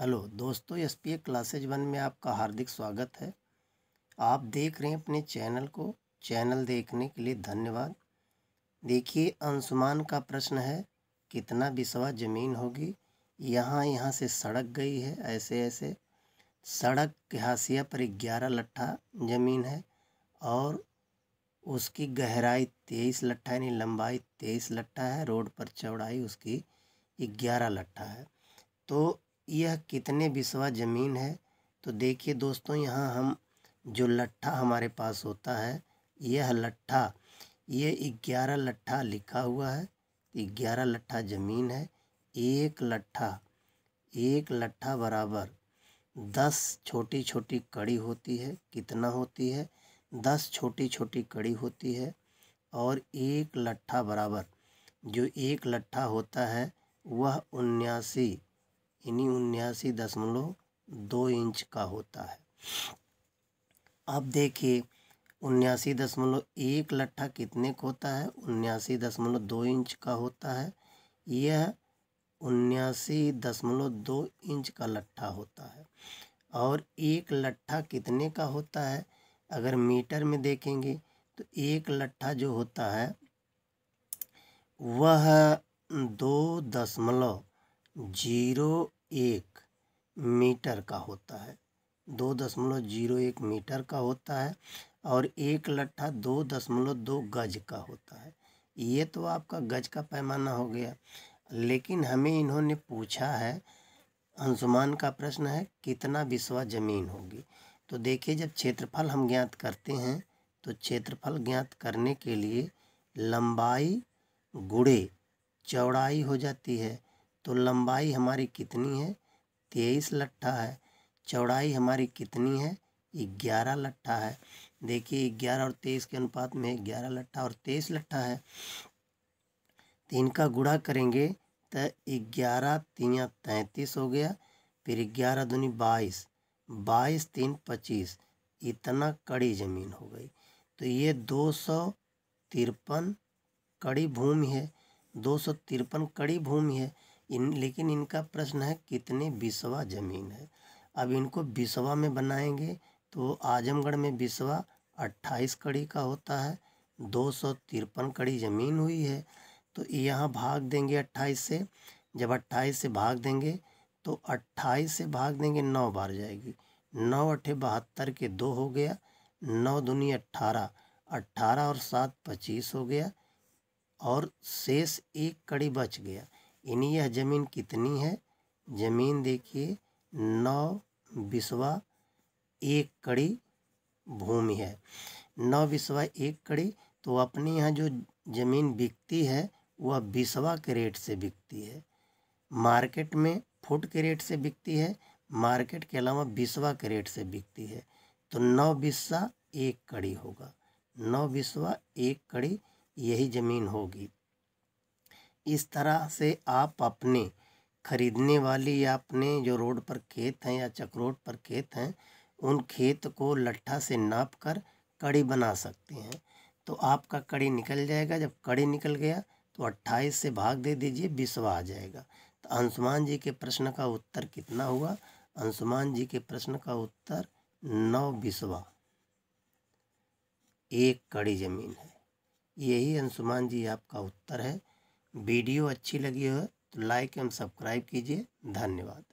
hello दोस्तों S P A classes one में आपका हार्दिक स्वागत है आप देख रहे हैं अपने चैनल को चैनल देखने के लिए धन्यवाद देखिए अंशुमान का प्रश्न है कितना बिसवा ज़मीन होगी यहाँ यहाँ से सड़क गई है ऐसे ऐसे सड़क के हाशिया पर ग्यारह लट्ठा ज़मीन है और उसकी गहराई तेईस लट्ठा यानी लंबाई तेईस लट्ठा है रोड पर चौड़ाई उसकी ग्यारह लट्ठा है तो यह कितने बिसवा ज़मीन है तो देखिए दोस्तों यहाँ हम जो लट्ठा हमारे पास होता है यह लट्ठा ये ग्यारह लट्ठा लिखा हुआ है ग्यारह लट्ठा ज़मीन है एक लट्ठा एक लट्ठा बराबर दस छोटी छोटी कड़ी होती है कितना होती है दस छोटी छोटी कड़ी होती है और एक लट्ठा बराबर जो एक लट्ठा होता है वह उन्यासी यानी उन्यासी दशमलव दो इंच का होता है अब देखिए उन्यासी दशमलव एक लट्ठा कितने का होता है उन्यासी दशमलव दो इंच का होता है यह उन्यासी दशमलव दो इंच का लट्ठा होता है और एक लट्ठा कितने का होता है अगर मीटर में देखेंगे तो एक लट्ठा जो होता है वह दो दशमलव जीरो एक मीटर का होता है दो दशमलव जीरो एक मीटर का होता है और एक लट्ठा दो दशमलव दो गज का होता है ये तो आपका गज का पैमाना हो गया लेकिन हमें इन्होंने पूछा है अंशुमान का प्रश्न है कितना विश्वा ज़मीन होगी तो देखिए जब क्षेत्रफल हम ज्ञात करते हैं तो क्षेत्रफल ज्ञात करने के लिए लंबाई गुड़े चौड़ाई हो जाती है तो लंबाई हमारी कितनी है तेईस लट्ठा है चौड़ाई हमारी कितनी है ग्यारह लट्ठा है देखिए ग्यारह और तेईस के अनुपात में ग्यारह लट्ठा और तेईस लट्ठा है तो इनका गुड़ा करेंगे तो ग्यारह तिया तैंतीस हो गया फिर ग्यारह दूनी बाईस बाईस तीन पच्चीस इतना कड़ी ज़मीन हो गई तो ये दो सौ तिरपन कड़ी भूमि है दो सौ तिरपन कड़ी भूमि है इन लेकिन इनका प्रश्न है कितने बिसवा ज़मीन है अब इनको बिसवा में बनाएंगे तो आजमगढ़ में बिसवा अट्ठाईस कड़ी का होता है दो सौ तिरपन कड़ी ज़मीन हुई है तो यहाँ भाग देंगे अट्ठाईस से जब अट्ठाईस से भाग देंगे तो अट्ठाईस से भाग देंगे नौ बार जाएगी नौ अठे बहत्तर के दो हो गया नौ दुनिया अट्ठारह अट्ठारह और सात पच्चीस हो गया और शेष एक कड़ी बच गया यानी यह ज़मीन कितनी है ज़मीन देखिए नौ बिसवा एक कड़ी भूमि है नौ बिसवा एक कड़ी तो अपने यहाँ जो ज़मीन बिकती है वह बिसवा के रेट से बिकती है मार्केट में फुट के रेट से बिकती है मार्केट के अलावा बिसवा के रेट से बिकती है तो नौ बिसवा एक कड़ी होगा नौ बिसवा एक कड़ी यही ज़मीन होगी इस तरह से आप अपने खरीदने वाली या अपने जो रोड पर खेत हैं या चक्रोड पर खेत हैं उन खेत को लट्ठा से नाप कर कड़ी बना सकते हैं तो आपका कड़ी निकल जाएगा जब कड़ी निकल गया तो अट्ठाईस से भाग दे दीजिए बिसवा आ जाएगा तो अंशुमान जी के प्रश्न का उत्तर कितना हुआ अंशुमान जी के प्रश्न का उत्तर नौ बिसवा एक कड़ी ज़मीन है यही अंशुमान जी आपका उत्तर है वीडियो अच्छी लगी हो तो लाइक एवं सब्सक्राइब कीजिए धन्यवाद